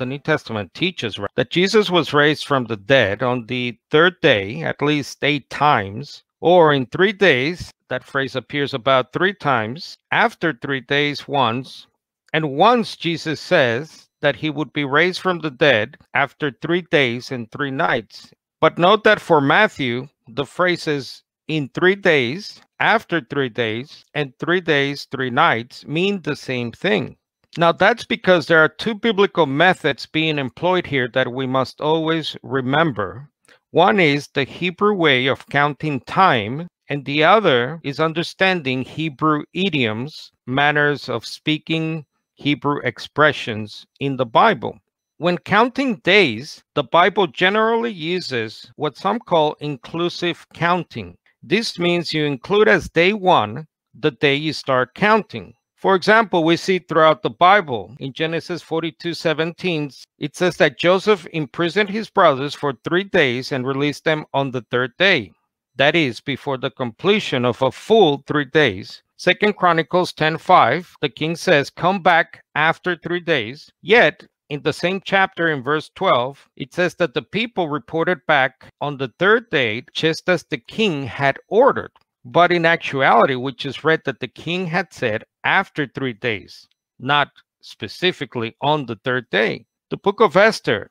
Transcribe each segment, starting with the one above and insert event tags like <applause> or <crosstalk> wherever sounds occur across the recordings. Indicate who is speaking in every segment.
Speaker 1: the New Testament teaches that Jesus was raised from the dead on the third day at least eight times, or in three days, that phrase appears about three times, after three days once, and once Jesus says that he would be raised from the dead after three days and three nights. But note that for Matthew, the phrase is in three days, after three days, and three days, three nights mean the same thing. Now, that's because there are two biblical methods being employed here that we must always remember. One is the Hebrew way of counting time, and the other is understanding Hebrew idioms, manners of speaking, Hebrew expressions in the Bible. When counting days, the Bible generally uses what some call inclusive counting. This means you include as day one the day you start counting. For example, we see throughout the Bible in Genesis 42 17, it says that Joseph imprisoned his brothers for three days and released them on the third day. That is, before the completion of a full three days. Second Chronicles 10 5, the king says, Come back after three days. Yet, in the same chapter in verse 12, it says that the people reported back on the third day just as the king had ordered. But in actuality, we just read that the king had said after three days, not specifically on the third day. The book of Esther,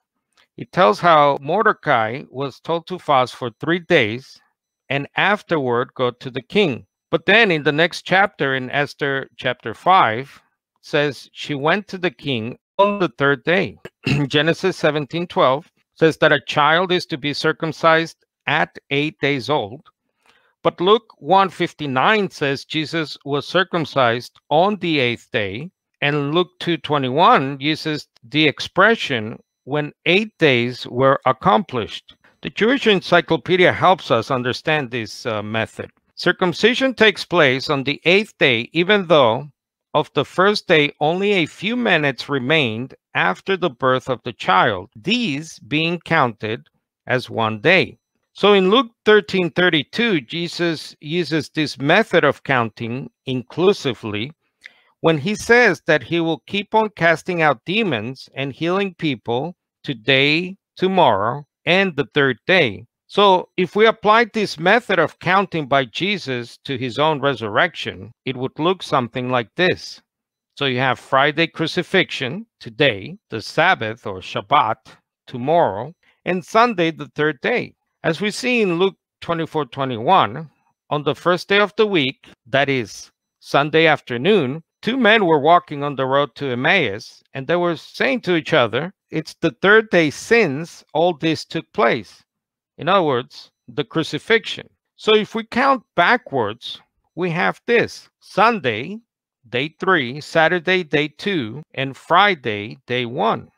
Speaker 1: it tells how Mordecai was told to fast for three days and afterward go to the king. But then in the next chapter, in Esther chapter 5, says she went to the king on the third day. <clears throat> Genesis 17 12 says that a child is to be circumcised at eight days old but Luke one fifty nine says Jesus was circumcised on the eighth day, and Luke 2:21 uses the expression when eight days were accomplished. The Jewish Encyclopedia helps us understand this uh, method. Circumcision takes place on the eighth day, even though of the first day only a few minutes remained after the birth of the child, these being counted as one day. So in Luke 13 32, Jesus uses this method of counting inclusively when he says that he will keep on casting out demons and healing people today, tomorrow, and the third day. So if we applied this method of counting by Jesus to his own resurrection, it would look something like this. So you have Friday crucifixion today, the Sabbath or Shabbat tomorrow, and Sunday the third day. As we see in Luke 24 21, on the first day of the week, that is Sunday afternoon, two men were walking on the road to Emmaus, and they were saying to each other, It's the third day since all this took place. In other words, the crucifixion. So if we count backwards, we have this Sunday, day three, Saturday, day two, and Friday, day one.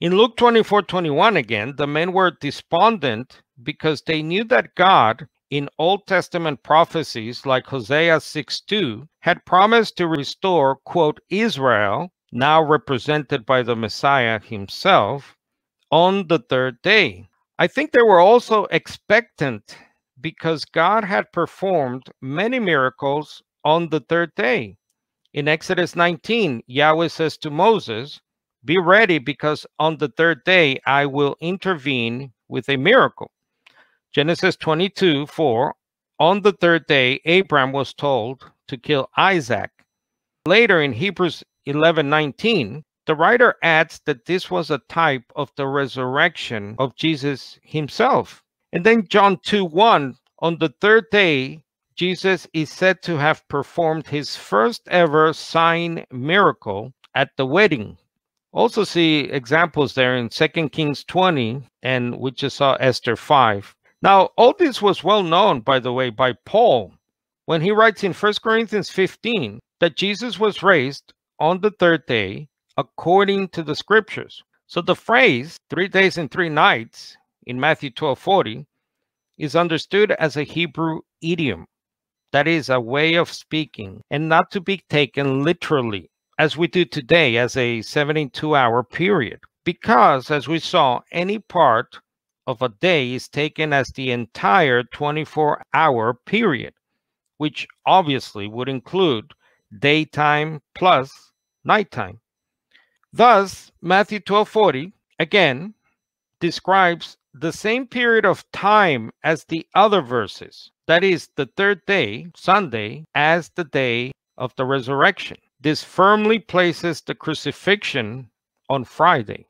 Speaker 1: In Luke 24 21, again, the men were despondent because they knew that God, in Old Testament prophecies like Hosea 6 2, had promised to restore, quote, Israel, now represented by the Messiah himself, on the third day. I think they were also expectant because God had performed many miracles on the third day. In Exodus 19, Yahweh says to Moses, be ready because on the third day I will intervene with a miracle. Genesis 22 4 On the third day, Abram was told to kill Isaac. Later in Hebrews 11 19, the writer adds that this was a type of the resurrection of Jesus himself. And then John 2 1 On the third day, Jesus is said to have performed his first ever sign miracle at the wedding also see examples there in 2 Kings 20 and we just saw Esther 5. Now, all this was well known, by the way, by Paul when he writes in 1 Corinthians 15 that Jesus was raised on the third day according to the scriptures. So the phrase three days and three nights in Matthew 12 40 is understood as a Hebrew idiom. That is a way of speaking and not to be taken literally as we do today as a 72 hour period because as we saw any part of a day is taken as the entire 24 hour period which obviously would include daytime plus nighttime thus matthew 12:40 again describes the same period of time as the other verses that is the third day sunday as the day of the resurrection this firmly places the crucifixion on Friday.